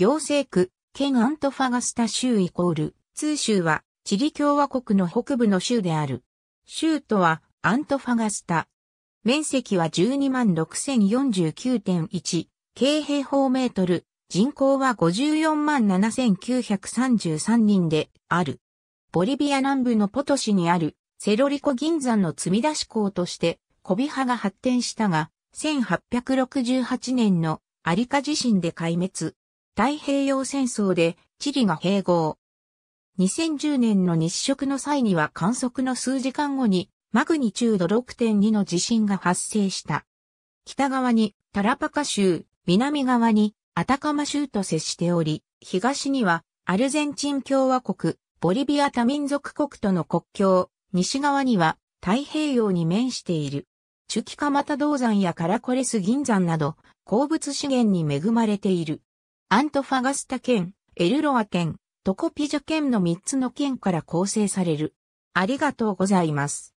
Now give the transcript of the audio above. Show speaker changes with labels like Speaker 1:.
Speaker 1: 行政区、県アントファガスタ州イコール、通州は、チリ共和国の北部の州である。州都は、アントファガスタ。面積は126,049.1、京平方メートル、人口は547,933人である。ボリビア南部のポト市にあるセロリコ銀山の積み出し港としてコビハが発展したが、1868年のアリカ地震で壊滅。太平洋戦争でチリが併合。2010年の日食の際には観測の数時間後にマグニチュード6.2の地震が発生した。北側にタラパカ州、南側にアタカマ州と接しており、東にはアルゼンチン共和国、ボリビア多民族国との国境、西側には太平洋に面している。チュキカマタ銅山やカラコレス銀山など、鉱物資源に恵まれている。アントファガスタ県、エルロア県、トコピジャ県の3つの県から構成される。
Speaker 2: ありがとうございます。